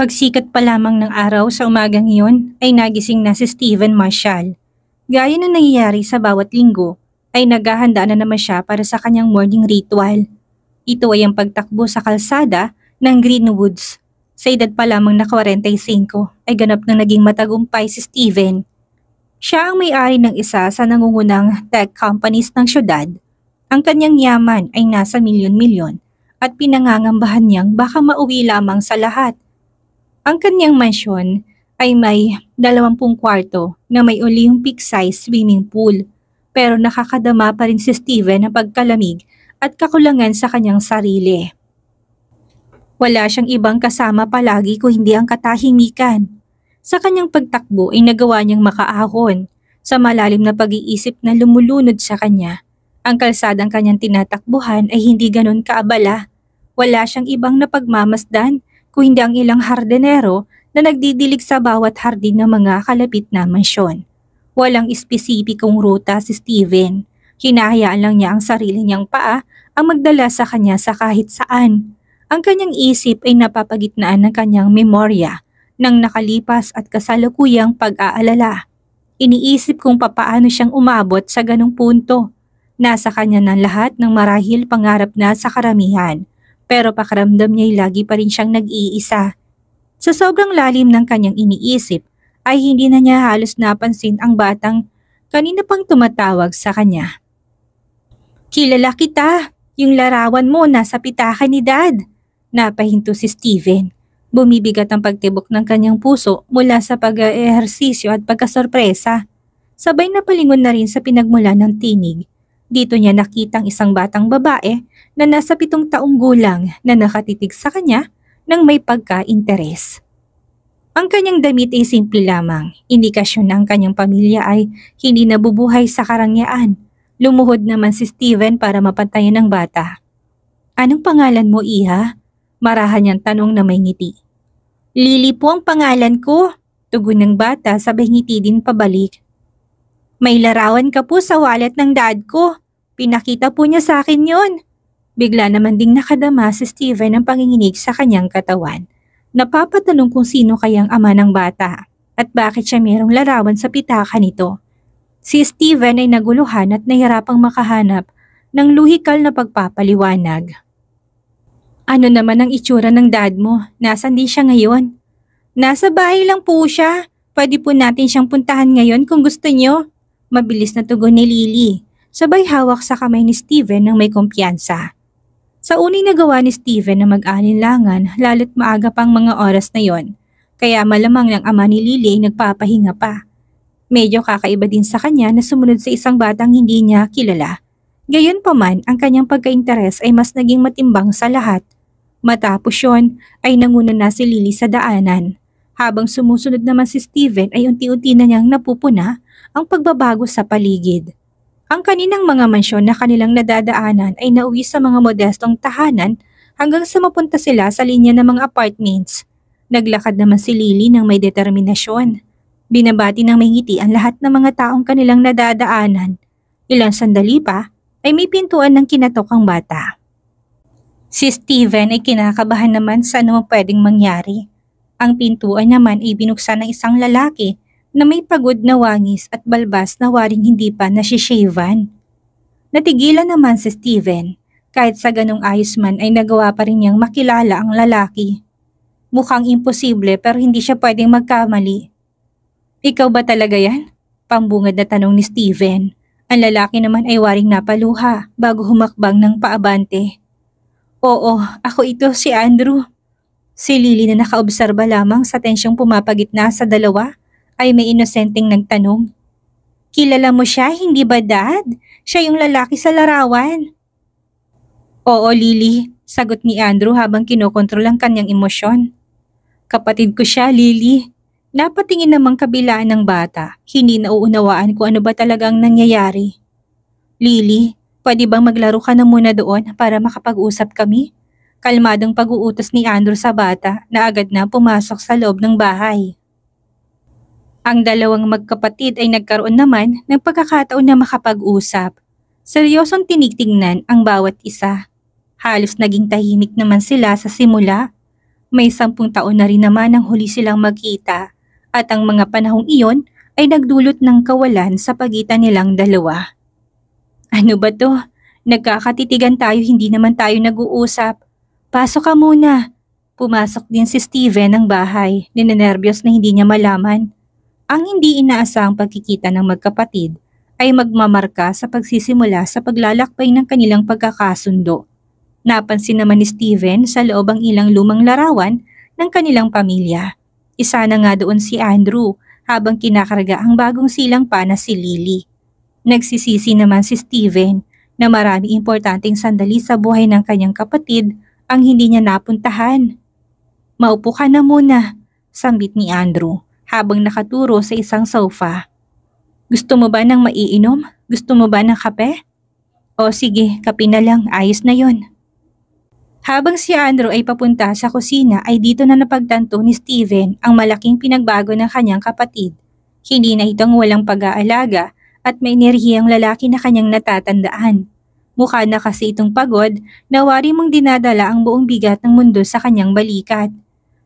Pagsikat pa lamang ng araw sa umagang iyon ay nagising na si Stephen Marshall. Gaya na nangyayari sa bawat linggo, ay naghahanda na naman siya para sa kanyang morning ritual. Ito ay ang pagtakbo sa kalsada ng Greenwoods. Sa edad pa lamang na 45 ay ganap na naging matagumpay si Stephen. Siya ang may-ari ng isa sa nangungunang tech companies ng syudad. Ang kanyang yaman ay nasa milyon-milyon at pinangangambahan niyang baka mauwi lamang sa lahat – ang kanyang mansyon ay may 20 kwarto na may Olympic size swimming pool. Pero nakakadama pa rin si Steven ng pagkalamig at kakulangan sa kanyang sarili. Wala siyang ibang kasama palagi kung hindi ang katahimikan. Sa kanyang pagtakbo ay nagawa niyang makaahon sa malalim na pag-iisip na lumulunod sa kanya. Ang kalsadang kanyang tinatakbuhan ay hindi ganon kaabala. Wala siyang ibang napagmamasdan kundi ang ilang hardenero na nagdidilig sa bawat hardin ng mga kalapit na mansyon. Walang espesipikong ruta si Steven. Hinahayaan lang niya ang sarili niyang paa ang magdala sa kanya sa kahit saan. Ang kanyang isip ay napapagitnaan ng kanyang memorya ng nakalipas at kasalukuyang pag-aalala. Iniisip kung papaano siyang umabot sa ganong punto. Nasa kanya ng lahat ng marahil pangarap na sa karamihan pero pakaramdam niya'y lagi pa rin siyang nag-iisa. Sa sobrang lalim ng kanyang iniisip, ay hindi na niya halos napansin ang batang kanina pang tumatawag sa kanya. Kilala kita, yung larawan mo nasa pitakan ni Dad. Napahinto si Steven. Bumibigat ang pagtibok ng kanyang puso mula sa pag eehersisyo at pagkasorpresa. Sabay na palingon na rin sa pinagmula ng tinig dito niya nakitang isang batang babae na nasa pitong taong gulang na nakatitig sa kanya nang may pagka-interes. Ang kanyang damit ay simple lamang, indikasyon na ang kanyang pamilya ay hindi nabubuhay sa karangyaan. Lumuhod naman si Steven para mapantayan ang bata. Anong pangalan mo, Iha? Marahan niyang tanong na may ngiti. Lili po ang pangalan ko, tugon ng bata sabay ngiti din pabalik may larawan ka po sa wallet ng dad ko. Pinakita po niya sa akin yon. Bigla naman ding nakadama si Steven ng panginginig sa kanyang katawan. Napapatanong kung sino kayang ama ng bata at bakit siya merong larawan sa pitaka nito. Si Steven ay naguluhan at nahirapang makahanap ng luhikal na pagpapaliwanag. Ano naman ang itsura ng dad mo? Nasaan din siya ngayon? Nasa bahay lang po siya. Pwede po natin siyang puntahan ngayon kung gusto niyo. Mabilis na tugon ni Lily. Sabay hawak sa kamay ni Steven ng may kumpiyansa. Sa unang nagawa ni Steven na mag-alinlangan lalo't maaga pang mga oras na yon. Kaya malamang ng ama ni Lily ay nagpapahinga pa. Medyo kakaiba din sa kanya na sumunod sa isang batang hindi niya kilala. Gayon pa man, ang kanyang pagka-interes ay mas naging matimbang sa lahat. Matapos yon, ay nanguna na si Lily sa daanan. Habang sumusunod naman si Steven ay unti-unti na niyang napupuna ang pagbabago sa paligid. Ang kaninang mga mansyon na kanilang nadadaanan ay nauwi sa mga modestong tahanan hanggang sa mapunta sila sa linya ng mga apartments. Naglakad naman si Lily ng may determinasyon. Binabati ng may ngiti ang lahat ng mga taong kanilang nadadaanan. Ilang sandali pa ay may pintuan ng kinatok ang bata. Si Steven ay kinakabahan naman sa anumang pwedeng mangyari. Ang pintuan naman ay binuksan ng isang lalaki na may pagod na wangis at balbas na waring hindi pa nasishavan. Natigilan naman si Steven kahit sa ganong ayos man ay nagawa pa rin niyang makilala ang lalaki. Mukhang imposible pero hindi siya pwedeng magkamali. Ikaw ba talaga yan? Pambungad na tanong ni Steven. Ang lalaki naman ay waring napaluha bago humakbang ng paabante. Oo, ako ito si Andrew. Si Lily na nakaobserba lamang sa tensyong pumapagitna sa dalawa ay may inosenteng nagtanong. Kilala mo siya, hindi ba dad? Siya yung lalaki sa larawan. Oo, Lily, sagot ni Andrew habang kinokontrol ang kanyang emosyon. Kapatid ko siya, Lily. Napatingin namang kabilaan ng bata, hindi nauunawaan kung ano ba talagang nangyayari. Lily, pwede bang maglaro ka na muna doon para makapag-usap kami? Kalmadong pag-uutos ni Andrew sa bata na agad na pumasok sa loob ng bahay. Ang dalawang magkapatid ay nagkaroon naman ng pagkakataon na makapag-usap. Seryosong tinitingnan ang bawat isa. Halos naging tahimik naman sila sa simula. May sampung taon na rin naman ang huli silang magkita at ang mga panahong iyon ay nagdulot ng kawalan sa pagitan nilang dalawa. Ano ba to? Nagkakatitigan tayo hindi naman tayo nag-uusap. Pasok ka muna. Pumasok din si Steven ng bahay, ninenerbiyos na hindi niya malaman ang hindi inaasahang pagkikita ng magkapatid ay magmamarka sa pagsisimula sa paglalakbay ng kanilang pagkakasundo. Napansin naman ni Steven sa loob ang ilang lumang larawan ng kanilang pamilya. Isa na nga doon si Andrew habang kinakarga ang bagong silang pa na si Lily. Nagsisisi naman si Steven na marami importanteng sandali sa buhay ng kanyang kapatid ang hindi niya napuntahan. Maupo ka na muna, sambit ni Andrew habang nakaturo sa isang sofa. Gusto mo ba ng maiinom? Gusto mo ba ng kape? O sige, kape na lang, ayos na yon. Habang si Andrew ay papunta sa kusina ay dito na napagtanto ni Steven ang malaking pinagbago ng kanyang kapatid. Hindi na itong walang pag-aalaga at may enerhiyang lalaki na kanyang natatandaan. Mukha na kasi itong pagod na wari mong dinadala ang buong bigat ng mundo sa kanyang balikat.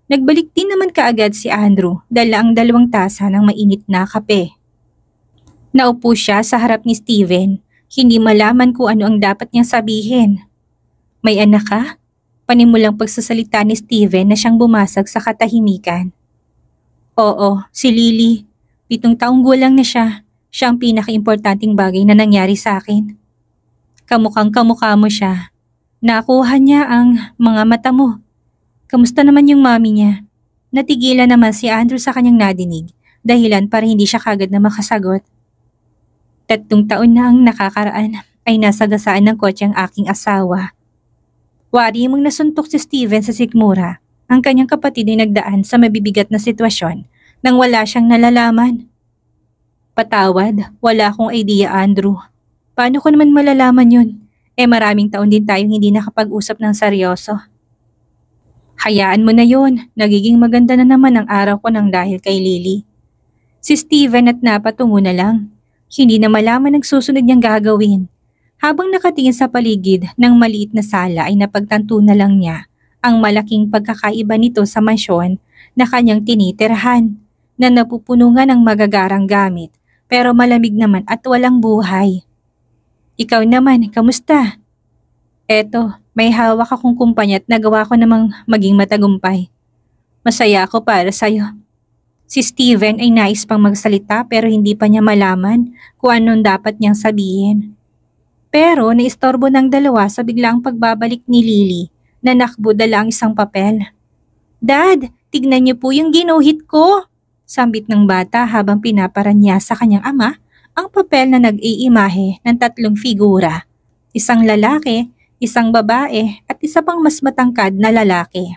Nagbalik din naman kaagad si Andrew dala ang dalawang tasa ng mainit na kape. Naupo siya sa harap ni Steven. Hindi malaman kung ano ang dapat niyang sabihin. May anak ka? Panimulang pagsasalita ni Steven na siyang bumasag sa katahimikan. Oo, si Lily. Pitong taong gulang na siya. Siya ang pinaka-importanting bagay na nangyari sa akin. Kamukhang kamukha mo siya. Nakuha niya ang mga mata mo Kamusta naman yung mami niya? Natigilan naman si Andrew sa kanyang nadinig, dahilan para hindi siya kagad na makasagot. Tatlong taon na ang nakakaraan ay nasa nasagasaan ng kotse ang aking asawa. Wari mong nasuntok si Steven sa sigmura, ang kanyang kapatid ay nagdaan sa mabibigat na sitwasyon nang wala siyang nalalaman. Patawad, wala akong idea Andrew. Paano ko naman malalaman yun? Eh maraming taon din tayong hindi nakapag-usap ng seryoso. Hayaan mo na yon, nagiging maganda na naman ang araw ko ng dahil kay Lily. Si Steven at napatungo na lang. Hindi na malaman ang susunod niyang gagawin. Habang nakatingin sa paligid ng maliit na sala ay napagtanto na lang niya ang malaking pagkakaiba nito sa mansyon na kanyang tinitirhan na napupunungan ng magagarang gamit pero malamig naman at walang buhay. Ikaw naman, kamusta? Eto, may hawak akong kumpanya at nagawa ko namang maging matagumpay. Masaya ako para sa'yo. Si Steven ay nais pang magsalita pero hindi pa niya malaman kung anong dapat niyang sabihin. Pero naistorbo ng dalawa sa biglang pagbabalik ni Lily na nakbo dala ang isang papel. Dad, tignan niyo po yung ginuhit ko! Sambit ng bata habang pinaparan niya sa kanyang ama ang papel na nag-iimahe ng tatlong figura. Isang lalaki, isang babae at isa pang mas matangkad na lalaki.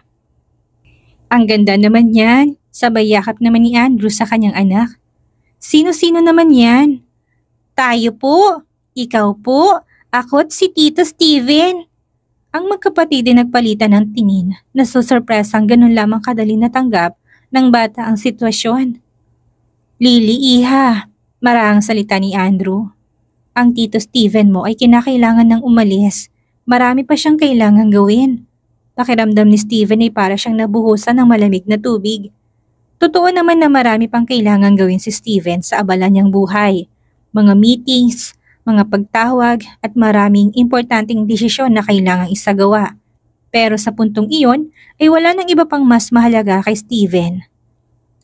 Ang ganda naman yan, sabay yakap naman ni Andrew sa kanyang anak. Sino-sino naman yan? Tayo po, ikaw po, ako't si Tito Steven. Ang magkapatid ay nagpalitan ng tingin na susurpresang ganun lamang kadali natanggap ng bata ang sitwasyon. Lili Iha, marang salita ni Andrew. Ang Tito Steven mo ay kinakailangan ng umalis Marami pa siyang kailangang gawin. Pakiramdam ni Steven ay para siyang nabuhusan ng malamig na tubig. Totoo naman na marami pang kailangang gawin si Steven sa abala niyang buhay. Mga meetings, mga pagtawag at maraming importanteng desisyon na kailangang isagawa. Pero sa puntong iyon ay wala nang iba pang mas mahalaga kay Steven.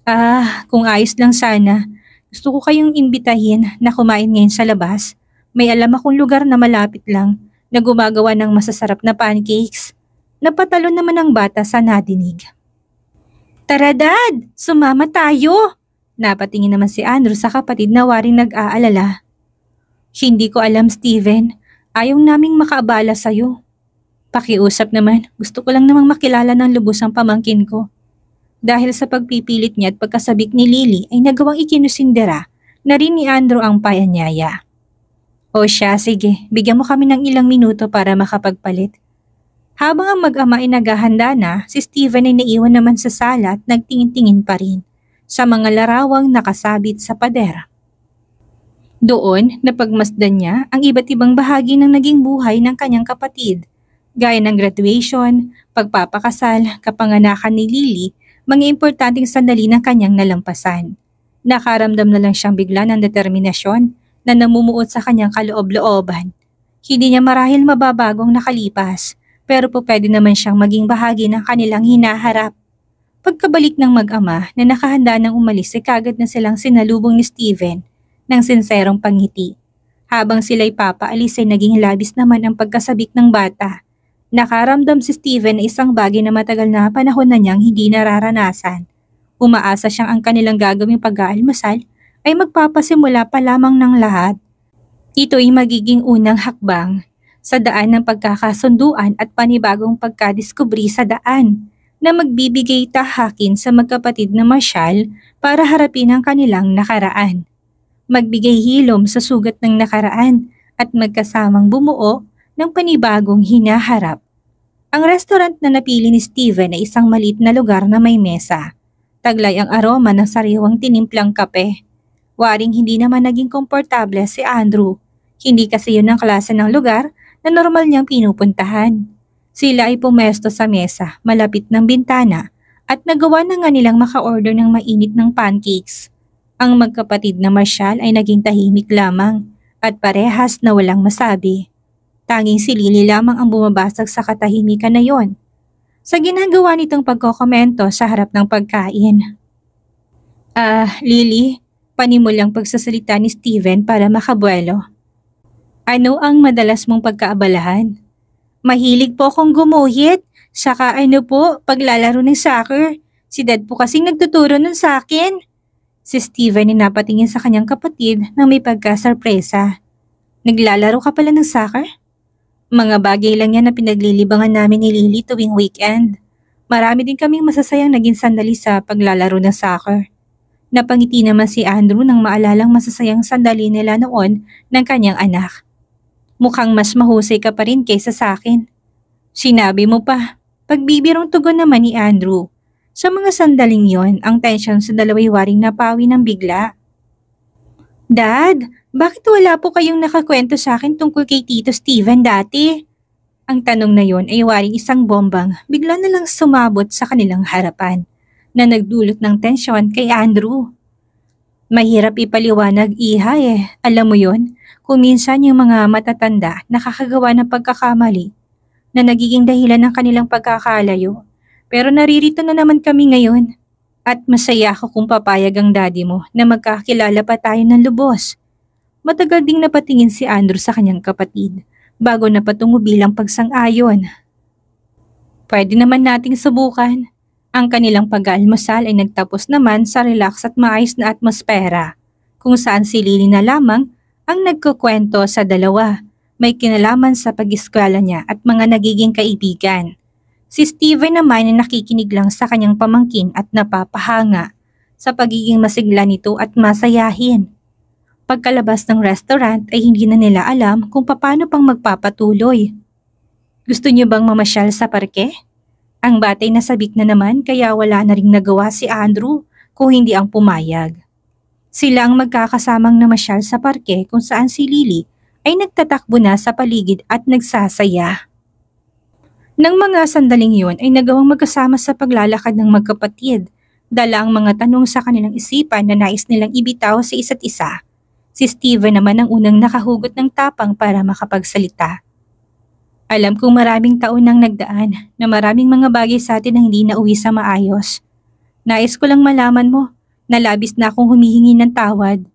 Ah, kung ayos lang sana, gusto ko kayong imbitahin na kumain ngayon sa labas. May alam akong lugar na malapit lang na gumagawa ng masasarap na pancakes. Napatalo naman ang bata sa nadinig. Tara dad, sumama tayo! Napatingin naman si Andrew sa kapatid na waring nag-aalala. Hindi ko alam Steven, ayaw naming makaabala sa'yo. Pakiusap naman, gusto ko lang namang makilala ng lubos ang pamangkin ko. Dahil sa pagpipilit niya at pagkasabik ni Lily ay nagawang ikinusindera na rin ni Andrew ang payanyaya. O siya, sige, bigyan mo kami ng ilang minuto para makapagpalit. Habang ang mag-ama ay naghahanda na, si Steven ay naiwan naman sa sala at nagtingin-tingin pa rin sa mga larawang nakasabit sa pader. Doon, napagmasdan niya ang iba't ibang bahagi ng naging buhay ng kanyang kapatid, gaya ng graduation, pagpapakasal, kapanganakan ni Lily, mga importanteng sandali ng kanyang nalampasan. Nakaramdam na lang siyang bigla ng determinasyon na namumuot sa kanyang kaloob-looban. Hindi niya marahil mababagong nakalipas, pero po pwede naman siyang maging bahagi ng kanilang hinaharap. Pagkabalik ng mag-ama na nakahanda ng umalis ay kagad na silang sinalubong ni Steven ng sinserong pangiti. Habang sila'y papaalis ay naging labis naman ang pagkasabik ng bata. Nakaramdam si Steven na isang bagay na matagal na panahon na niyang hindi nararanasan. Umaasa siyang ang kanilang gagawing pag-aalmasal ay magpapasimula pa lamang ng lahat. Ito'y magiging unang hakbang sa daan ng pagkakasunduan at panibagong pagkadiskubri sa daan na magbibigay tahakin sa magkapatid na Marshall para harapin ang kanilang nakaraan. Magbigay hilom sa sugat ng nakaraan at magkasamang bumuo ng panibagong hinaharap. Ang restaurant na napili ni Steven ay isang maliit na lugar na may mesa. Taglay ang aroma ng sariwang tinimplang kape Waring hindi naman naging komportable si Andrew. Hindi kasi yun ang klase ng lugar na normal niyang pinupuntahan. Sila ay pumesto sa mesa malapit ng bintana at nagawa na nga nilang maka-order ng mainit ng pancakes. Ang magkapatid na Marshall ay naging tahimik lamang at parehas na walang masabi. Tanging si Lily lamang ang bumabasag sa katahimikan na yon. Sa ginagawa nitong pagkokomento sa harap ng pagkain. Ah, uh, Lily, Panimulang pagsasalita ni Steven para makabuelo. Ano ang madalas mong pagkaabalahan? Mahilig po akong gumuhit, saka ano po, paglalaro ng soccer. Si dad po kasing nagtuturo nun sa akin. Si Steven ay napatingin sa kanyang kapatid na may pagkasurpresa. Naglalaro ka pala ng soccer? Mga bagay lang yan na pinaglilibangan namin ni Lily tuwing weekend. Marami din kaming masasayang naging sandali sa paglalaro ng soccer. Napangiti naman si Andrew nang maalalang masasayang sandali nila noon ng kanyang anak. Mukhang mas mahusay ka pa rin kaysa sa akin. Sinabi mo pa, pagbibirong tugon naman ni Andrew. Sa mga sandaling yon, ang tensyon sa dalaway waring napawi ng bigla. Dad, bakit wala po kayong nakakwento sa akin tungkol kay Tito Steven dati? Ang tanong na yon ay waring isang bombang bigla na lang sumabot sa kanilang harapan na nagdulot ng tensyon kay Andrew. Mahirap ipaliwanag iha eh, alam mo yon, kung minsan yung mga matatanda nakakagawa ng pagkakamali na nagiging dahilan ng kanilang pagkakalayo. Pero naririto na naman kami ngayon at masaya ako kung papayag ang daddy mo na magkakilala pa tayo ng lubos. Matagal ding napatingin si Andrew sa kanyang kapatid bago na patungo bilang pagsang-ayon. Pwede naman nating subukan. Ang kanilang pag-aalmusal ay nagtapos naman sa relax at maayos na atmosfera, kung saan si Lily na lamang ang nagkukwento sa dalawa. May kinalaman sa pag-eskwela niya at mga nagiging kaibigan. Si Steven naman ay nakikinig lang sa kanyang pamangkin at napapahanga sa pagiging masigla nito at masayahin. Pagkalabas ng restaurant ay hindi na nila alam kung paano pang magpapatuloy. Gusto niyo bang mamasyal sa parke? Ang batay na sabik na naman kaya wala na ring nagawa si Andrew kung hindi ang pumayag. Sila ang magkakasamang namasyal sa parke kung saan si Lily ay nagtatakbo na sa paligid at nagsasaya. Nang mga sandaling yun ay nagawang magkasama sa paglalakad ng magkapatid, dala ang mga tanong sa kanilang isipan na nais nilang ibitaw sa isa't isa. Si Steven naman ang unang nakahugot ng tapang para makapagsalita. Alam kong maraming taon nang nagdaan na maraming mga bagay sa atin ang hindi na uwi sa maayos. Nais ko lang malaman mo na labis na akong humihingi ng tawad.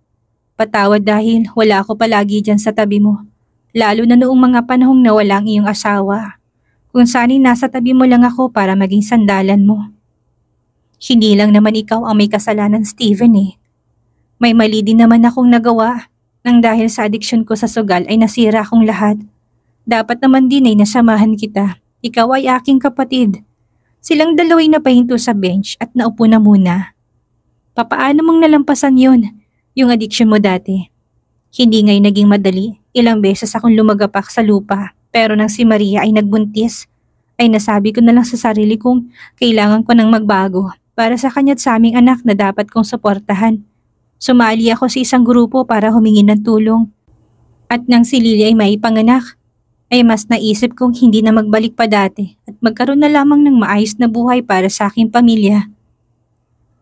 Patawad dahil wala ako palagi dyan sa tabi mo. Lalo na noong mga panahong nawala ang iyong asawa. Kung sanin nasa tabi mo lang ako para maging sandalan mo. Hindi lang naman ikaw ang may kasalanan, Steven eh. May mali din naman akong nagawa nang dahil sa addiction ko sa sugal ay nasira akong lahat. Dapat naman din ay nasamahan kita. Ikaw ay aking kapatid. Silang dalaway napahinto sa bench at naupo na muna. Papaano mong nalampasan yon? Yung addiction mo dati. Hindi ngay naging madali. Ilang beses akong lumagapak sa lupa. Pero nang si Maria ay nagbuntis, ay nasabi ko na lang sa sarili kong kailangan ko ng magbago para sa kanya at sa aming anak na dapat kong suportahan. Sumali ako sa isang grupo para humingi ng tulong. At nang si Lily ay maipanganak, ay mas naisip kong hindi na magbalik pa dati at magkaroon na lamang ng maayos na buhay para sa aking pamilya.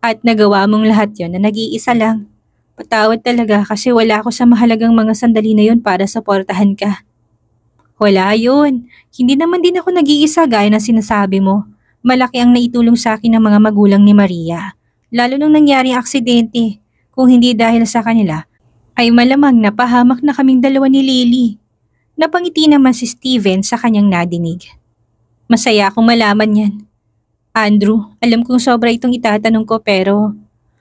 At nagawa mong lahat yon na nag-iisa lang. Patawad talaga kasi wala ako sa mahalagang mga sandali na yon para suportahan ka. Wala yon. Hindi naman din ako nag-iisa gaya na sinasabi mo. Malaki ang naitulong sa akin ng mga magulang ni Maria. Lalo nang nangyari ang aksidente. Kung hindi dahil sa kanila, ay malamang napahamak na kaming dalawa ni Lily. Napangiti naman si Steven sa kanyang nadinig. Masaya akong malaman yan. Andrew, alam kong sobra itong itatanong ko pero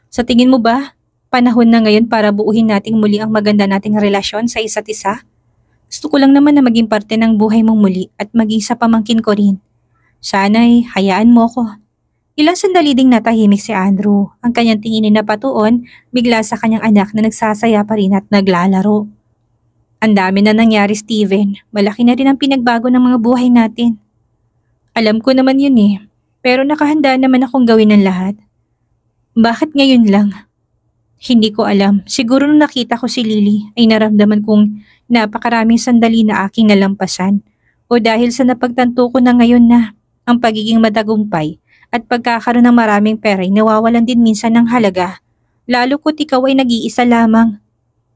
sa tingin mo ba panahon na ngayon para buuhin nating muli ang maganda nating relasyon sa isa't isa? Gusto ko lang naman na maging parte ng buhay mong muli at maging sa pamangkin ko rin. Sana'y hayaan mo ko. Ilang sandali ding natahimik si Andrew. Ang kanyang tingin na patuon bigla sa kanyang anak na nagsasaya pa rin at naglalaro. Ang dami na nangyari, Steven. Malaki na rin ang pinagbago ng mga buhay natin. Alam ko naman yun eh. Pero nakahanda naman akong gawin ng lahat. Bakit ngayon lang? Hindi ko alam. Siguro nung nakita ko si Lily ay naramdaman kong napakaraming sandali na aking nalampasan. O dahil sa napagtanto ko na ngayon na ang pagiging matagumpay at pagkakaroon ng maraming pera ay nawawalan din minsan ng halaga. Lalo ko't ikaw ay nag-iisa lamang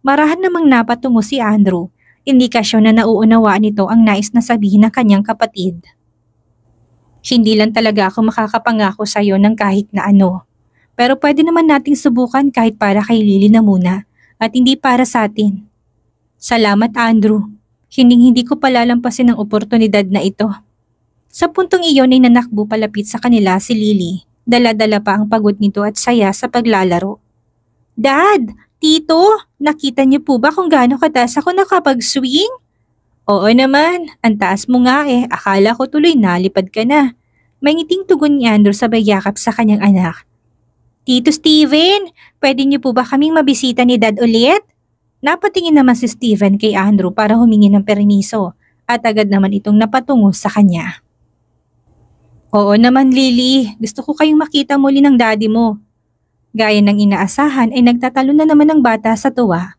Marahan namang napatungo si Andrew, indikasyon na nauunawaan nito ang nais na sabihin ng kanyang kapatid. Hindi lang talaga ako makakapangako sa iyo ng kahit na ano. Pero pwede naman nating subukan kahit para kay Lily na muna at hindi para sa atin. Salamat Andrew. Hinding hindi ko palalampasin ang oportunidad na ito. Sa puntong iyon ay nanakbo palapit sa kanila si Lily. Dala-dala pa ang pagod nito at saya sa paglalaro. Dad! Tito, nakita niyo po ba kung gaano kataas ako nakapag-swing? Oo naman, ang taas mo nga eh. Akala ko tuloy nalipad ka na. May ngiting tugon ni Andrew sabay yakap sa kanyang anak. Tito Steven, pwede niyo po ba kaming mabisita ni Dad ulit? Napatingin naman si Steven kay Andrew para humingi ng permiso at agad naman itong napatungo sa kanya. Oo naman Lily, gusto ko kayong makita muli ng daddy mo. Gaya ng inaasahan ay nagtatalo na naman ang bata sa tuwa.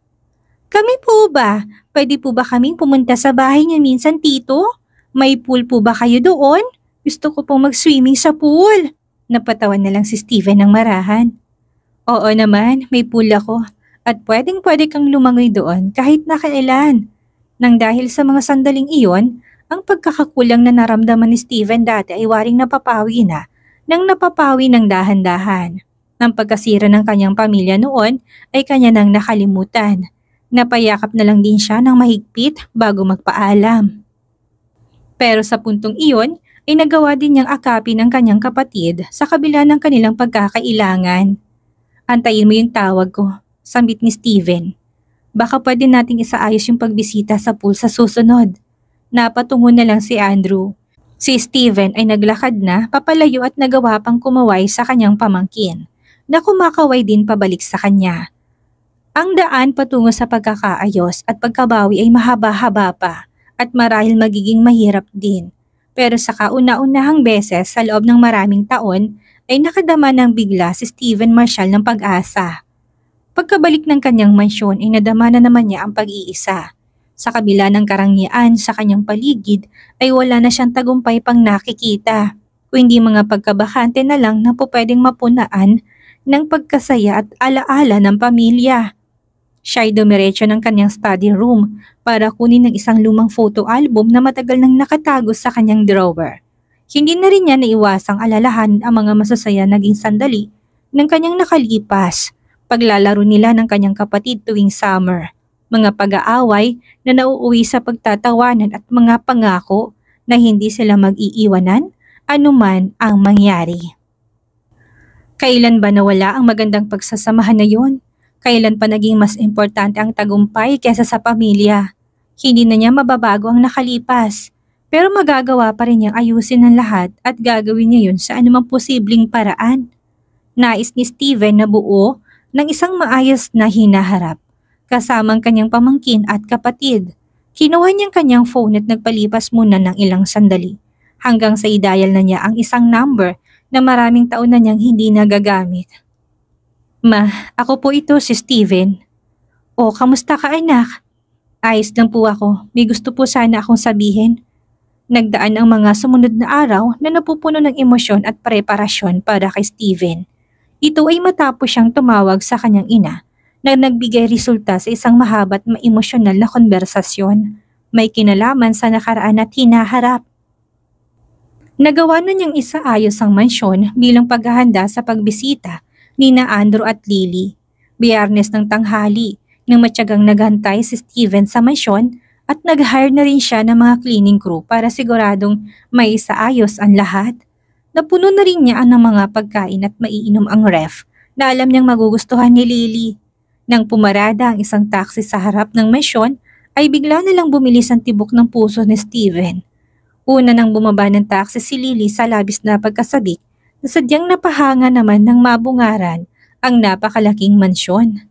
Kami po ba? Pwede po ba kaming pumunta sa bahay niyo minsan, tito? May pool po ba kayo doon? Gusto ko pong mag-swimming sa pool. Napatawan na lang si Steven ng marahan. Oo naman, may pool ako. At pwedeng pwede kang lumangoy doon kahit nakailan. kailan. Nang dahil sa mga sandaling iyon, ang pagkakakulang na naramdaman ni Steven dati ay waring napapawi na, nang napapawi ng dahan-dahan. Ang pagkasira ng kanyang pamilya noon ay kanya nang nakalimutan. Napayakap na lang din siya ng mahigpit bago magpaalam. Pero sa puntong iyon ay nagawa din niyang akapi ng kanyang kapatid sa kabila ng kanilang pagkakailangan. Antayin mo yung tawag ko, sambit ni Steven. Baka pwede nating isaayos yung pagbisita sa pool sa susunod. Napatungo na lang si Andrew. Si Steven ay naglakad na, papalayo at nagawa pang kumaway sa kanyang pamangkin na kumakaway din pabalik sa kanya. Ang daan patungo sa pagkakaayos at pagkabawi ay mahaba-haba pa at marahil magiging mahirap din. Pero sa kauna-unahang beses sa loob ng maraming taon ay nakadama ng bigla si Steven Marshall ng pag-asa. Pagkabalik ng kanyang mansyon ay nadama na naman niya ang pag-iisa. Sa kabila ng karangyaan sa kanyang paligid ay wala na siyang tagumpay pang nakikita, kundi mga pagkabakante na lang na pwedeng mapunaan ng pagkasaya at alaala ng pamilya. Siya ay dumiretso ng kanyang study room para kunin ng isang lumang photo album na matagal nang nakatago sa kanyang drawer. Hindi na rin niya naiwasang alalahan ang mga masasaya naging sandali ng kanyang nakalipas, paglalaro nila ng kanyang kapatid tuwing summer, mga pag-aaway na nauuwi sa pagtatawanan at mga pangako na hindi sila mag-iiwanan anuman ang mangyari. Kailan ba nawala ang magandang pagsasamahan na yon? Kailan pa naging mas importante ang tagumpay kaysa sa pamilya? Hindi na niya mababago ang nakalipas. Pero magagawa pa rin niyang ayusin ang lahat at gagawin niya yun sa anumang posibleng paraan. Nais ni Steven na buo ng isang maayos na hinaharap, kasamang kanyang pamangkin at kapatid. Kinuha niyang kanyang phone at nagpalipas muna ng ilang sandali, hanggang sa idayal na niya ang isang number na maraming taon na niyang hindi nagagamit. Ma, ako po ito si Steven. O, kamusta ka anak? Ayos lang po ako. May gusto po sana akong sabihin. Nagdaan ang mga sumunod na araw na napupuno ng emosyon at preparasyon para kay Steven. Ito ay matapos siyang tumawag sa kanyang ina na nagbigay resulta sa isang mahabat maemosyonal na konversasyon. May kinalaman sa nakaraan at hinaharap Nagawa na niyang isaayos ang mansyon bilang paghahanda sa pagbisita ni na Andrew at Lily. Biyernes ng tanghali, nang matyagang naghantay si Steven sa mansyon at nag-hire na rin siya ng mga cleaning crew para siguradong may isaayos ang lahat. Napuno na rin niya ang mga pagkain at maiinom ang ref na alam niyang magugustuhan ni Lily. Nang pumarada ang isang taxi sa harap ng mansyon, ay bigla na lang bumilis ang tibok ng puso ni Steven Una nang bumaba ng taxi si Lily sa labis na pagkasabik na sadyang napahanga naman ng mabungaran ang napakalaking mansyon.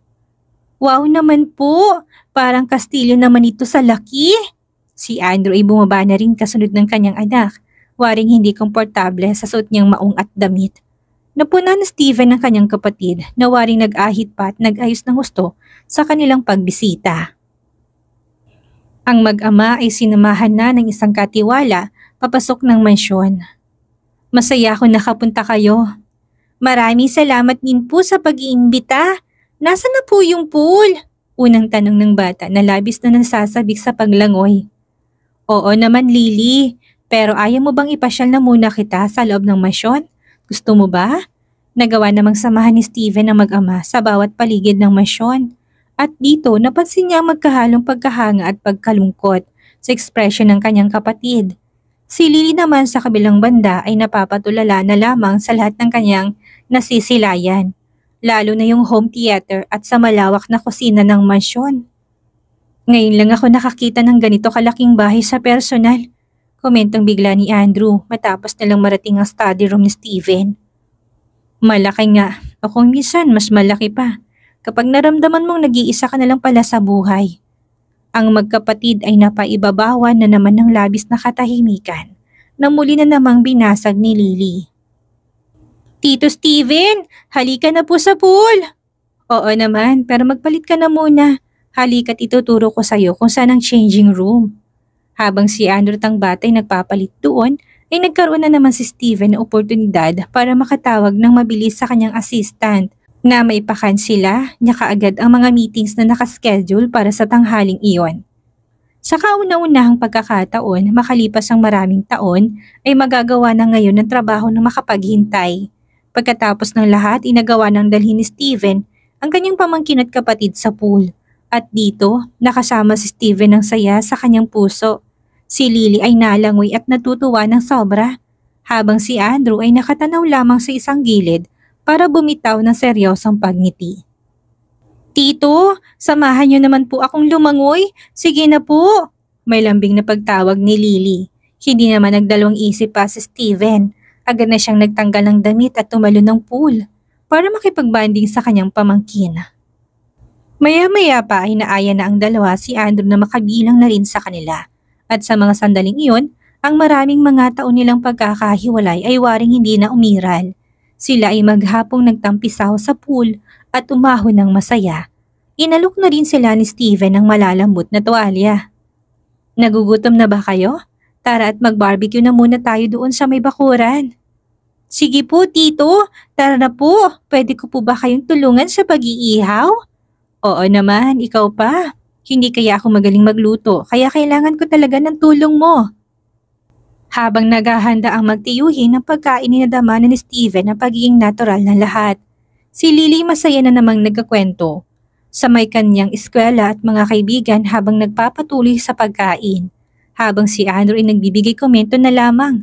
Wow naman po! Parang kastilyo naman ito sa laki! Si Andrew ay bumaba na rin kasunod ng kanyang anak, waring hindi komportable sa suot niyang maong at damit. Napuna ni Steven ang kanyang kapatid na waring nag-ahit pa at nag-ayos ng gusto sa kanilang pagbisita. Ang mag-ama ay sinamahan na ng isang katiwala papasok ng mansyon. Masaya ako nakapunta kayo. Maraming salamat din po sa pag-iimbita. Nasa na po yung pool? Unang tanong ng bata na labis na nasasabik sa paglangoy. Oo naman Lily, pero ayaw mo bang ipasyal na muna kita sa loob ng mansyon? Gusto mo ba? Nagawa namang samahan ni Steven ang mag-ama sa bawat paligid ng mansyon at dito, napansin niya ang magkahalong pagkahanga at pagkalungkot sa ekspresyon ng kanyang kapatid. Si Lily naman sa kabilang banda ay napapatulala na lamang sa lahat ng kanyang nasisilayan, lalo na yung home theater at sa malawak na kusina ng mansyon. Ngayon lang ako nakakita ng ganito kalaking bahay sa personal, komentong bigla ni Andrew matapos nilang marating ang study room ni Steven. Malaki nga, o kung minsan mas malaki pa kapag naramdaman mong nag-iisa ka na lang pala sa buhay. Ang magkapatid ay napaibabawan na naman ng labis na katahimikan na muli na namang binasag ni Lily. Tito Steven, halika na po sa pool! Oo naman, pero magpalit ka na muna. Halika't ituturo ko sa'yo kung saan ang changing room. Habang si Andrew tang batay nagpapalit doon, ay nagkaroon na naman si Steven ng oportunidad para makatawag ng mabilis sa kanyang assistant na maipakansila niya kaagad ang mga meetings na nakaschedule para sa tanghaling iyon. Sa kauna-unahang pagkakataon, makalipas ang maraming taon, ay magagawa na ngayon ng trabaho ng makapaghintay. Pagkatapos ng lahat, inagawa ng dalhin ni Steven ang kanyang pamangkin at kapatid sa pool. At dito, nakasama si Steven ng saya sa kanyang puso. Si Lily ay nalangoy at natutuwa ng sobra, habang si Andrew ay nakatanaw lamang sa isang gilid para bumitaw ng seryosang pagngiti. Tito, samahan niyo naman po akong lumangoy. Sige na po. May lambing na pagtawag ni Lily. Hindi naman nagdalawang isip pa si Steven. Agad na siyang nagtanggal ng damit at tumalo ng pool para makipagbanding sa kanyang pamangkin. Maya-maya pa ay naaya na ang dalawa si Andrew na makabilang na rin sa kanila. At sa mga sandaling iyon, ang maraming mga taon nilang pagkakahiwalay ay waring hindi na umiral. Sila ay maghapong nagtampisaw sa pool at umahon ng masaya. Inalok na rin sila ni Steven ng malalambot na tuwalya. Nagugutom na ba kayo? Tara at mag-barbecue na muna tayo doon sa may bakuran. Sige po, tito. Tara na po. Pwede ko po ba kayong tulungan sa pag-iihaw? Oo naman, ikaw pa. Hindi kaya ako magaling magluto, kaya kailangan ko talaga ng tulong mo habang naghahanda ang magtiyuhin ng pagkain ni ni Steven ang pagiging natural ng lahat. Si Lily masaya na namang nagkakwento sa may kanyang eskwela at mga kaibigan habang nagpapatuloy sa pagkain, habang si Andrew ay nagbibigay komento na lamang.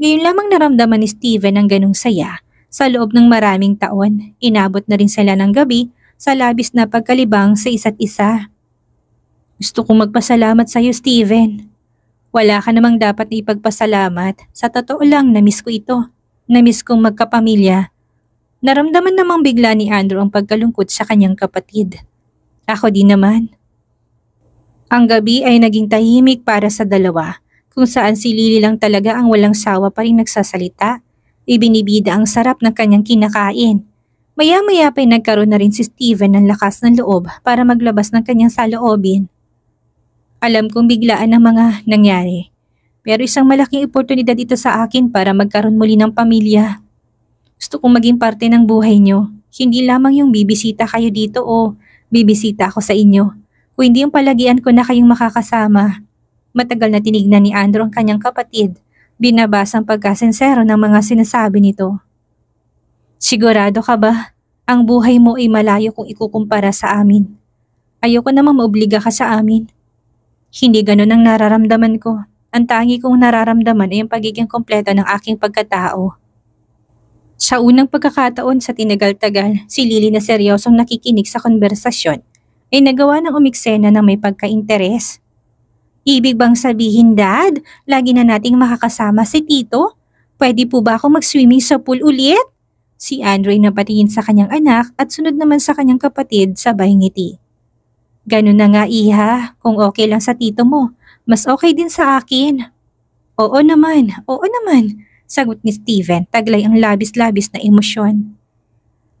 Ngayon lamang naramdaman ni Steven ang ganong saya. Sa loob ng maraming taon, inabot na rin sila ng gabi sa labis na pagkalibang sa isa't isa. Gusto kong magpasalamat sa iyo, Steven. Wala ka namang dapat ipagpasalamat. Sa totoo lang, namiss ko ito. Namiss kong magkapamilya. Naramdaman namang bigla ni Andrew ang pagkalungkot sa kanyang kapatid. Ako din naman. Ang gabi ay naging tahimik para sa dalawa, kung saan si Lily lang talaga ang walang sawa pa rin nagsasalita. Ibinibida ang sarap ng kanyang kinakain. Maya-maya pa'y nagkaroon na rin si Steven ng lakas ng loob para maglabas ng kanyang saloobin. Alam kong biglaan ang mga nangyari. Pero isang malaking oportunidad ito sa akin para magkaroon muli ng pamilya. Gusto kong maging parte ng buhay nyo. Hindi lamang yung bibisita kayo dito o bibisita ako sa inyo. O hindi yung palagian ko na kayong makakasama. Matagal na tinignan ni Andrew ang kanyang kapatid. Binabasang pagkasensero ng mga sinasabi nito. Sigurado ka ba? Ang buhay mo ay malayo kung ikukumpara sa amin. Ayoko namang maobliga ka sa amin hindi ganun ang nararamdaman ko. Ang tangi kong nararamdaman ay yung pagiging kompleto ng aking pagkatao. Sa unang pagkakataon sa tinagal-tagal, si Lily na seryosong nakikinig sa konversasyon ay nagawa ng umiksena ng may pagka-interes. Ibig bang sabihin, Dad, lagi na nating makakasama si Tito? Pwede po ba akong mag-swimming sa pool ulit? Si Andre napatingin sa kanyang anak at sunod naman sa kanyang kapatid sabay ngiti. Ganun na nga iha, kung okay lang sa tito mo, mas okay din sa akin. Oo naman, oo naman, sagot ni Steven, taglay ang labis-labis na emosyon.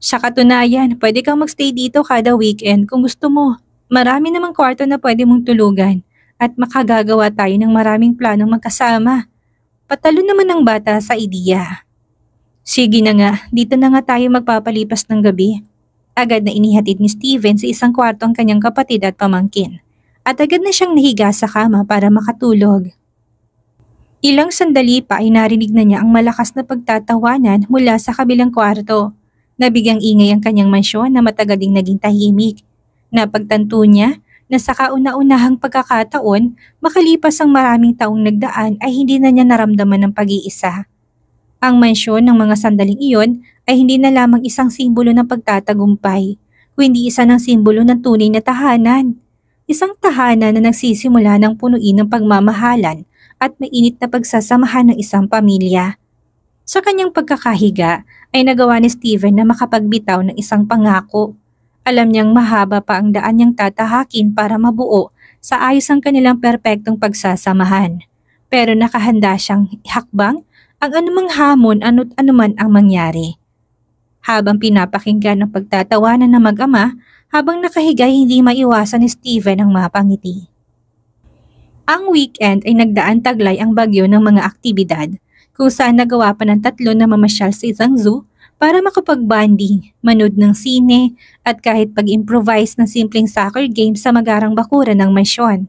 Sa katunayan, pwede kang magstay dito kada weekend kung gusto mo. Marami namang kwarto na pwede mong tulugan at makagagawa tayo ng maraming planong magkasama. Patalo naman ang bata sa ideya. Sige na nga, dito na nga tayo magpapalipas ng gabi. Agad na inihatid ni Steven sa isang kwarto ang kanyang kapatid at pamangkin. At agad na siyang nahiga sa kama para makatulog. Ilang sandali pa ay narinig na niya ang malakas na pagtatawanan mula sa kabilang kwarto. Nabigyang ingay ang kanyang mansyon na matagal ding naging tahimik. Napagtanto niya na sa kauna-unahang pagkakataon, makalipas ang maraming taong nagdaan ay hindi na niya naramdaman ng pag-iisa. Ang mansyon ng mga sandaling iyon ay hindi na lamang isang simbolo ng pagtatagumpay, kundi isa ng simbolo ng tunay na tahanan. Isang tahanan na nagsisimula ng punuin ng pagmamahalan at mainit na pagsasamahan ng isang pamilya. Sa kanyang pagkakahiga ay nagawa ni Steven na makapagbitaw ng isang pangako. Alam niyang mahaba pa ang daan niyang tatahakin para mabuo sa ayos ang kanilang perpektong pagsasamahan. Pero nakahanda siyang hakbang ang anumang hamon ano't anuman ang mangyari. Habang pinapakinggan ng pagtatawanan ng mag-ama, habang nakahiga hindi maiwasan ni Steven ang mapangiti. Ang weekend ay nagdaan taglay ang bagyo ng mga aktibidad, kung saan nagawa pa ng tatlo na mamasyal sa isang zoo para makapag-bonding, manood ng sine, at kahit pag-improvise ng simpleng soccer game sa magarang bakura ng mansyon.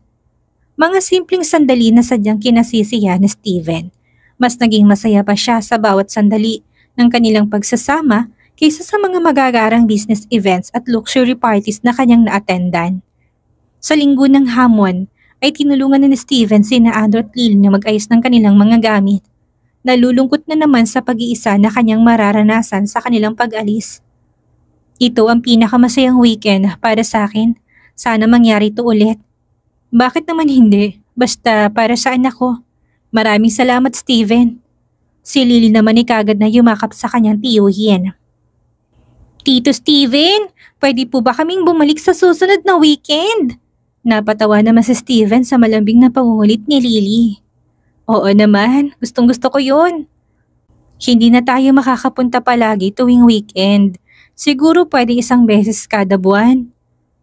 Mga simpleng sandali na sadyang kinasisiya ni Steven. Mas naging masaya pa siya sa bawat sandali ng kanilang pagsasama kaysa sa mga magagarang business events at luxury parties na kanyang naatendan. Sa linggo ng hamon, ay tinulungan ni Steven si na Andrew at Lil na mag-ayos ng kanilang mga gamit. Nalulungkot na naman sa pag-iisa na kanyang mararanasan sa kanilang pag-alis. Ito ang pinakamasayang weekend para sa akin. Sana mangyari ito ulit. Bakit naman hindi? Basta para sa anak ko. Maraming salamat Steven. Si Lily naman ay kagad na yumakap sa kanyang tiyuhin. Tito Steven, pwede po ba kaming bumalik sa susunod na weekend? Napatawa naman si Steven sa malambing na pangulit ni Lily. Oo naman, gustong gusto ko yun. Hindi na tayo makakapunta palagi tuwing weekend. Siguro pwede isang beses kada buwan.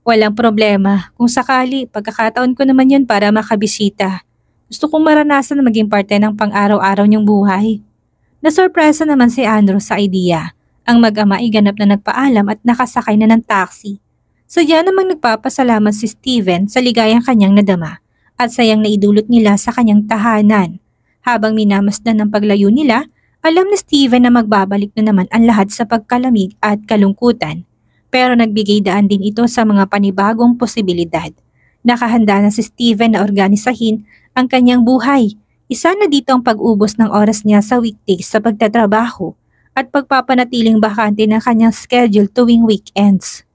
Walang problema. Kung sakali, pagkakataon ko naman yun para makabisita. Gusto kong maranasan na maging parte ng pang-araw-araw niyong buhay. Nasurpresa naman si Andrew sa idea ang mag-ama ay ganap na nagpaalam at nakasakay na ng taxi. So Sadya namang nagpapasalamat si Steven sa ligayang kanyang nadama at sayang na idulot nila sa kanyang tahanan. Habang minamasdan ng paglayo nila, alam ni Steven na magbabalik na naman ang lahat sa pagkalamig at kalungkutan. Pero nagbigay daan din ito sa mga panibagong posibilidad. Nakahanda na si Steven na organisahin ang kanyang buhay. Isa na dito ang pag-ubos ng oras niya sa weekdays sa pagtatrabaho at pagpapanatiling bakante ng kanyang schedule tuwing weekends.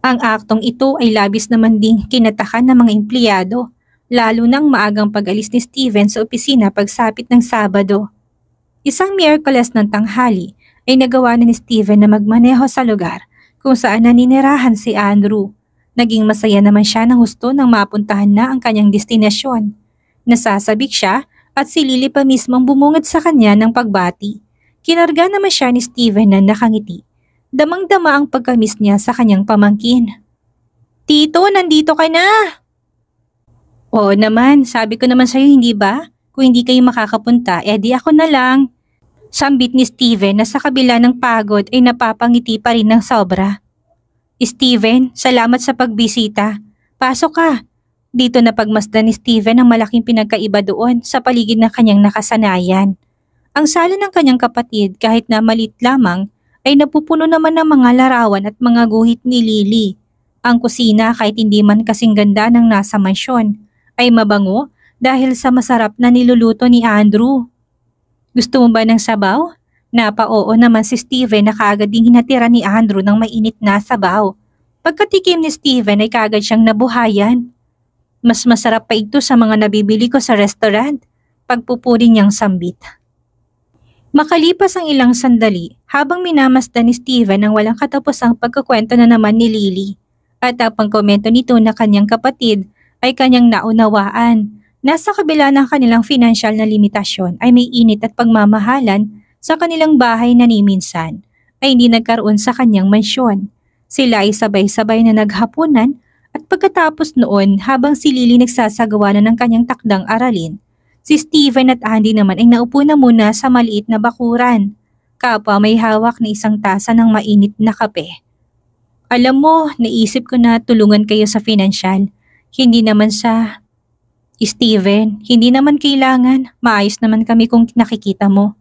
Ang aktong ito ay labis naman ding kinatakan ng mga empleyado, lalo nang maagang pag-alis ni Steven sa opisina pagsapit ng Sabado. Isang Miyerkules ng tanghali ay nagawa na ni Steven na magmaneho sa lugar kung saan naninirahan si Andrew. Naging masaya naman siya ng gusto nang mapuntahan na ang kanyang destinasyon. Nasasabik siya at si Lily pa mismong bumungad sa kanya ng pagbati. Kinarga naman siya ni Steven na nakangiti. Damang-dama ang pagkamis niya sa kanyang pamangkin. Tito, nandito ka na! Oo naman, sabi ko naman sa'yo hindi ba? Kung hindi kayo makakapunta, edi eh ako na lang. Sambit ni Steven na sa kabila ng pagod ay napapangiti pa rin ng sobra. Steven, salamat sa pagbisita. Pasok ka. Dito na pagmasdan ni Steven ang malaking pinagkaiba doon sa paligid ng kanyang nakasanayan. Ang sala ng kanyang kapatid kahit na malit lamang ay napupuno naman ng mga larawan at mga guhit ni Lily. Ang kusina kahit hindi man kasing ganda ng nasa mansyon ay mabango dahil sa masarap na niluluto ni Andrew. Gusto mo ba ng sabaw? Napaoo naman si Steven na kaagad din hinatira ni Andrew ng mainit na sabaw. Pagkatikim ni Steven ay kaagad siyang nabuhayan. Mas masarap pa ito sa mga nabibili ko sa restaurant. Pagpupuri niyang sambit. Makalipas ang ilang sandali, habang minamasdan ni Steven ang walang katapusang pagkukwento na naman ni Lily, at ang pangkomento nito na kanyang kapatid ay kanyang naunawaan. Nasa kabila ng kanilang financial na limitasyon ay may init at pagmamahalan sa kanilang bahay na niminsan ay hindi nagkaroon sa kanyang mansyon. Sila ay sabay-sabay na naghapunan at pagkatapos noon habang si Lily nagsasagawa na ng kanyang takdang aralin Si Steven at Andy naman ay naupo na muna sa maliit na bakuran. Kapwa may hawak na isang tasa ng mainit na kape. Alam mo, naisip ko na tulungan kayo sa financial. Hindi naman sa... Steven, hindi naman kailangan. Maayos naman kami kung nakikita mo.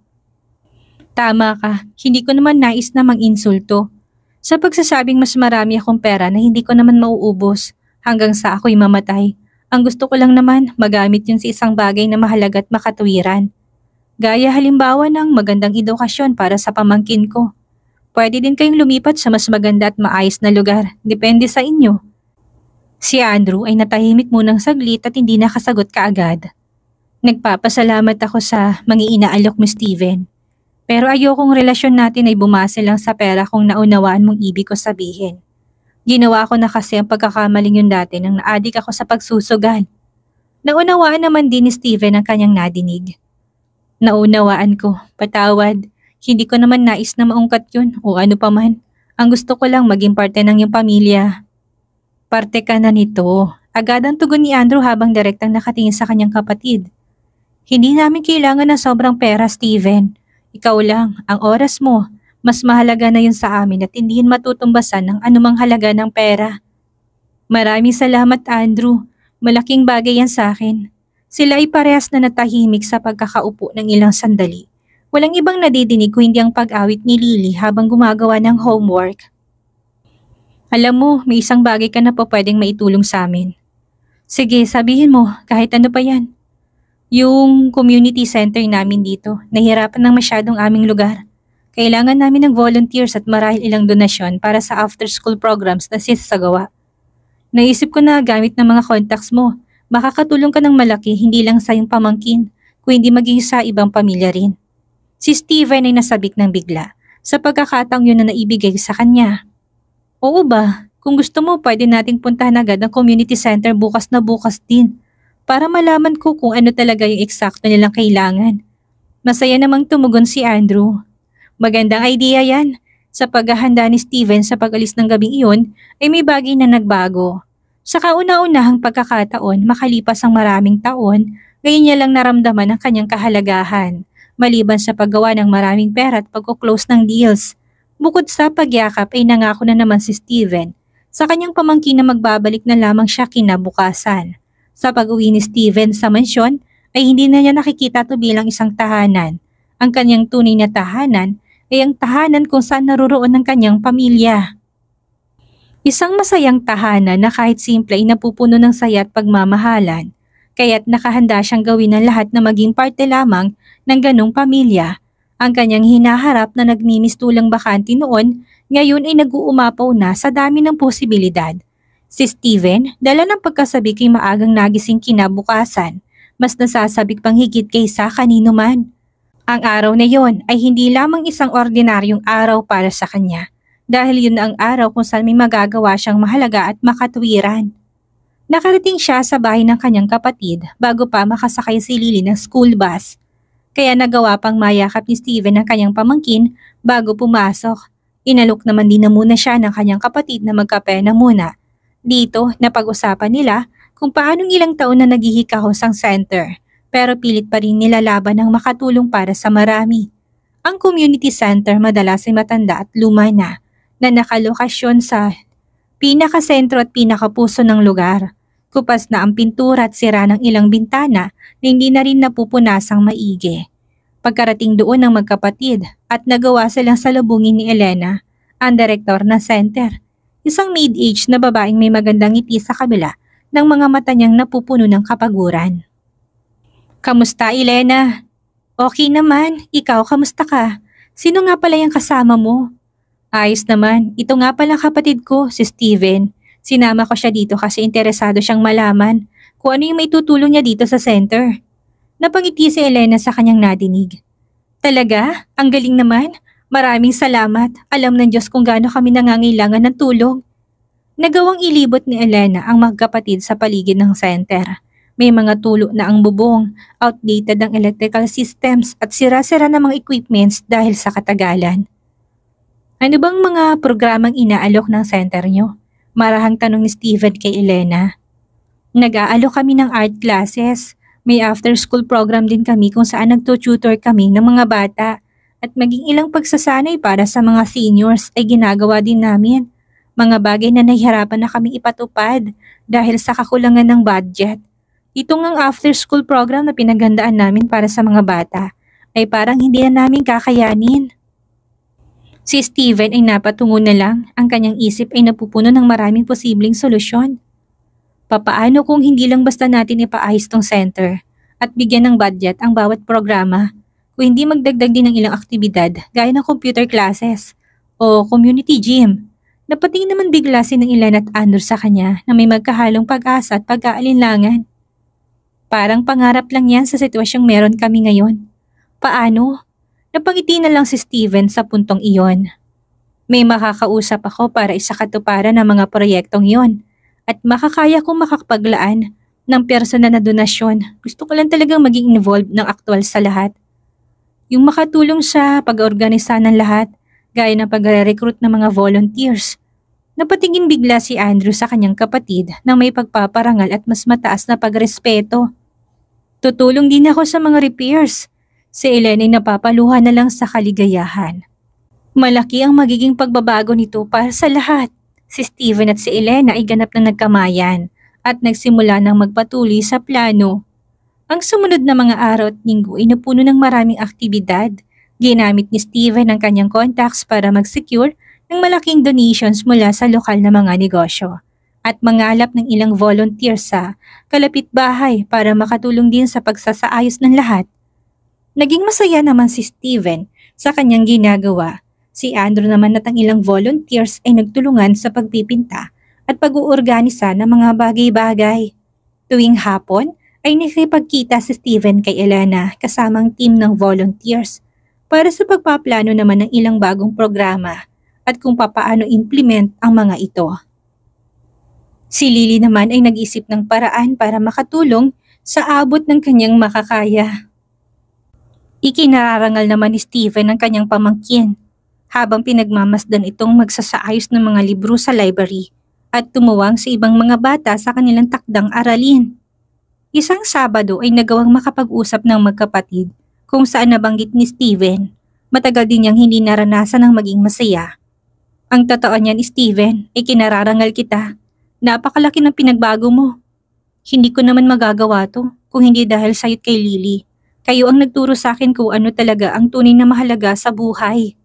Tama ka, hindi ko naman nais na manginsulto. Sa pagsasabing mas marami akong pera na hindi ko naman mauubos hanggang sa ako'y mamatay, ang gusto ko lang naman, magamit yun sa isang bagay na mahalaga at makatuwiran. Gaya halimbawa ng magandang edukasyon para sa pamangkin ko. Pwede din kayong lumipat sa mas maganda at maayos na lugar, depende sa inyo. Si Andrew ay natahimik munang saglit at hindi nakasagot kaagad. Nagpapasalamat ako sa mangiinaalok mo Steven. Pero ayokong relasyon natin ay bumase lang sa pera kung naunawaan mong ibig ko sabihin. Ginawa ko na kasi ang pagkakamaling yun dati nang naadik ako sa pagsusugal. Naunawaan naman din ni Steven ang kanyang nadinig. Naunawaan ko, patawad. Hindi ko naman nais na maungkat yun o ano paman. Ang gusto ko lang maging parte ng iyong pamilya. Parte ka na nito. Agad ang tugon ni Andrew habang direktang nakatingin sa kanyang kapatid. Hindi namin kailangan ng sobrang pera, Steven. Ikaw lang, ang oras mo, mas mahalaga na yun sa amin at hindi yun matutumbasan ng anumang halaga ng pera. Maraming salamat Andrew. Malaking bagay yan sa akin. Sila ay parehas na natahimik sa pagkakaupo ng ilang sandali. Walang ibang nadidinig kung hindi ang pag-awit ni Lily habang gumagawa ng homework. Alam mo, may isang bagay ka na pa pwedeng maitulong sa amin. Sige, sabihin mo, kahit ano pa yan. Yung community center namin dito, nahirapan ng masyadong aming lugar. Kailangan namin ng volunteers at marahil ilang donasyon para sa after-school programs na sisagawa. Naisip ko na gamit ng mga contacts mo, makakatulong ka ng malaki hindi lang sa iyong pamangkin, kundi maging sa ibang pamilya rin. Si Steven ay nasabik ng bigla sa pagkakataong yun na naibigay sa kanya. Oo ba? Kung gusto mo, pwede nating puntahan agad ang community center bukas na bukas din para malaman ko kung ano talaga yung eksakto nilang kailangan. Masaya namang tumugon si Andrew Magandang idea yan. Sa paghahanda ni Steven sa pag-alis ng gabing iyon ay may bagay na nagbago. Sa kauna-unahang pagkakataon makalipas ang maraming taon, ngayon niya lang naramdaman ang kanyang kahalagahan, maliban sa paggawa ng maraming pera at pagkuklose ng deals. Bukod sa pagyakap ay nangako na naman si Steven sa kanyang pamangkin na magbabalik na lamang siya kinabukasan. Sa pag-uwi ni Steven sa mansyon ay hindi na niya nakikita ito bilang isang tahanan. Ang kanyang tunay na tahanan ay ang tahanan kung saan naroroon ng kanyang pamilya. Isang masayang tahanan na kahit simple ay napupuno ng saya at pagmamahalan, kaya't nakahanda siyang gawin ang lahat na maging parte lamang ng ganong pamilya. Ang kanyang hinaharap na nagmimistulang bakanti noon, ngayon ay nag-uumapaw na sa dami ng posibilidad. Si Steven, dala ng pagkasabi kay maagang nagising kinabukasan, mas nasasabik pang higit kaysa kanino man. Ang araw na yon ay hindi lamang isang ordinaryong araw para sa kanya dahil yun ang araw kung saan may magagawa siyang mahalaga at makatwiran. Nakarating siya sa bahay ng kanyang kapatid bago pa makasakay si Lily ng school bus. Kaya nagawa pang mayakap ni Steven ang kanyang pamangkin bago pumasok. Inalok naman din na muna siya ng kanyang kapatid na magkape na muna. Dito, napag-usapan nila kung paanong ilang taon na naghihikahos ang center pero pilit pa rin nilalaban ang makatulong para sa marami. Ang community center madalas ay matanda at luma na, na nakalokasyon sa pinakasentro at pinakapuso ng lugar. Kupas na ang pintura at sira ng ilang bintana na hindi na rin napupunasang maigi. Pagkarating doon ng magkapatid at nagawa silang salubungin ni Elena, ang direktor na center. Isang mid-age na babaeng may magandang ngiti sa kabila ng mga mata niyang napupuno ng kapaguran. Kamusta, Elena? Okay naman. Ikaw, kamusta ka? Sino nga pala yung kasama mo? Ayos naman. Ito nga pala kapatid ko, si Steven. Sinama ko siya dito kasi interesado siyang malaman kung ano yung may tutulong niya dito sa center. Napangiti si Elena sa kanyang nadinig. Talaga? Ang galing naman. Maraming salamat. Alam ng Diyos kung gaano kami nangangailangan ng tulong. Nagawang ilibot ni Elena ang magkapatid sa paligid ng center. May mga tulo na ang bubong, outdated ang electrical systems at sira-sira ng mga equipments dahil sa katagalan. Ano bang mga programang inaalok ng center nyo? Marahang tanong ni Steven kay Elena. Nag-aalok kami ng art classes. May after-school program din kami kung saan nagtututor kami ng mga bata at maging ilang pagsasanay para sa mga seniors ay ginagawa din namin. Mga bagay na nahihirapan na kami ipatupad dahil sa kakulangan ng budget ito ngang after-school program na pinagandaan namin para sa mga bata ay parang hindi na namin kakayanin. Si Steven ay napatungo na lang, ang kanyang isip ay napupuno ng maraming posibleng solusyon. Papaano kung hindi lang basta natin ipaayos tong center at bigyan ng budget ang bawat programa kung hindi magdagdag din ng ilang aktibidad gaya ng computer classes o community gym. Napating naman bigla si ng ilan at Andor sa kanya na may magkahalong pag-asa at pag-aalinlangan. Parang pangarap lang yan sa sitwasyong meron kami ngayon. Paano? Napangiti na lang si Steven sa puntong iyon. May makakausap ako para isakatuparan ang mga proyektong iyon at makakaya kong makakapaglaan ng personal na donasyon. Gusto ko lang talagang maging involved ng aktual sa lahat. Yung makatulong sa pag-organisa ng lahat gaya ng pagre-recruit ng mga volunteers. Napatingin bigla si Andrew sa kanyang kapatid na may pagpaparangal at mas mataas na pagrespeto. Tutulong din ako sa mga repairs. Si Ellen ay napapaluha na lang sa kaligayahan. Malaki ang magiging pagbabago nito para sa lahat. Si Steven at si Elena ay ganap na nagkamayan at nagsimula ng magpatuloy sa plano. Ang sumunod na mga araw at linggo ay napuno ng maraming aktibidad. Ginamit ni Steven ang kanyang contacts para mag-secure ng malaking donations mula sa lokal na mga negosyo at mangalap ng ilang volunteer sa kalapit bahay para makatulong din sa pagsasaayos ng lahat. Naging masaya naman si Steven sa kanyang ginagawa. Si Andrew naman at ang ilang volunteers ay nagtulungan sa pagpipinta at pag-uorganisa ng mga bagay-bagay. Tuwing hapon ay nakipagkita si Steven kay Elena kasamang team ng volunteers para sa pagpaplano naman ng ilang bagong programa at kung papaano implement ang mga ito. Si Lily naman ay nag-isip ng paraan para makatulong sa abot ng kanyang makakaya. Ikinararangal naman ni Stephen ang kanyang pamangkin habang pinagmamasdan itong magsasaayos ng mga libro sa library at tumuwang sa ibang mga bata sa kanilang takdang aralin. Isang Sabado ay nagawang makapag-usap ng magkapatid kung saan nabanggit ni Steven. Matagal din niyang hindi naranasan ang maging masaya. Ang totoo niyan, Steven, ay kinararangal kita Napakalaki ng pinagbago mo. Hindi ko naman magagawa to kung hindi dahil sa'yo kay Lily. Kayo ang nagturo sa akin kung ano talaga ang tunay na mahalaga sa buhay.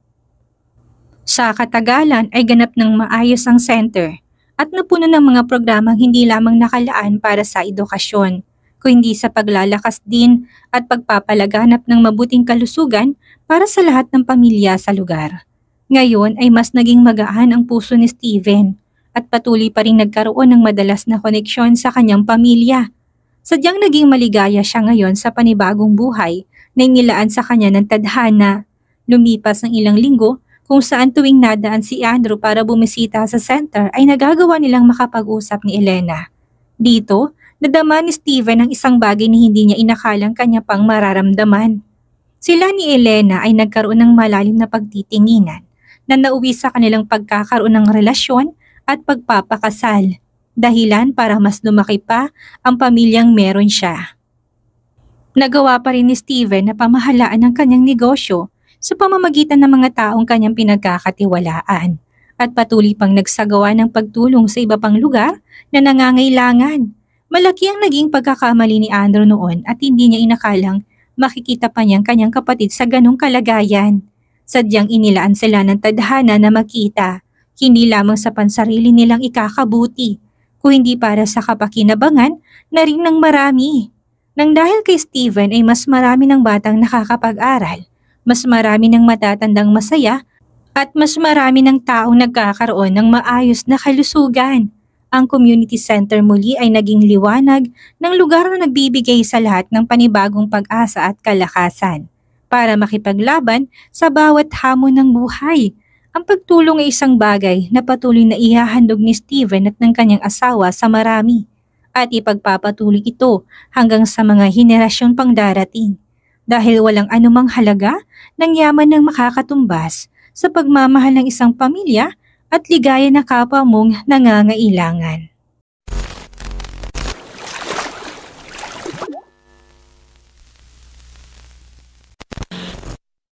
Sa katagalan ay ganap ng maayos ang center at napuno ng mga programang hindi lamang nakalaan para sa edukasyon, kundi sa paglalakas din at pagpapalaganap ng mabuting kalusugan para sa lahat ng pamilya sa lugar. Ngayon ay mas naging magaan ang puso ni Steven at patuloy pa rin nagkaroon ng madalas na koneksyon sa kanyang pamilya. Sadyang naging maligaya siya ngayon sa panibagong buhay na inilaan sa kanya ng tadhana. Lumipas ng ilang linggo kung saan tuwing nadaan si Andrew para bumisita sa center ay nagagawa nilang makapag-usap ni Elena. Dito, nadama ni Steven ang isang bagay na hindi niya inakalang kanya pang mararamdaman. Sila ni Elena ay nagkaroon ng malalim na pagtitinginan na nauwi sa kanilang pagkakaroon ng relasyon at pagpapakasal, dahilan para mas lumaki pa ang pamilyang meron siya. Nagawa pa rin ni Steven na pamahalaan ang kanyang negosyo sa pamamagitan ng mga taong kanyang pinagkakatiwalaan at patuloy pang nagsagawa ng pagtulong sa iba pang lugar na nangangailangan. Malaki ang naging pagkakamali ni Andrew noon at hindi niya inakalang makikita pa niyang kanyang kapatid sa ganong kalagayan. Sadyang inilaan sila ng tadhana na makita hindi lamang sa pansarili nilang ikakabuti, kundi para sa kapakinabangan na rin ng marami. Nang dahil kay Steven ay mas marami ng batang nakakapag-aral, mas marami ng matatandang masaya, at mas marami ng taong nagkakaroon ng maayos na kalusugan. Ang community center muli ay naging liwanag ng lugar na nagbibigay sa lahat ng panibagong pag-asa at kalakasan para makipaglaban sa bawat hamon ng buhay ang pagtulong ay isang bagay na patuloy na ihahandog ni Steven at ng kanyang asawa sa marami at ipagpapatuloy ito hanggang sa mga henerasyon pang darating dahil walang anumang halaga ng yaman ng makakatumbas sa pagmamahal ng isang pamilya at ligaya na kapwa mong nangangailangan.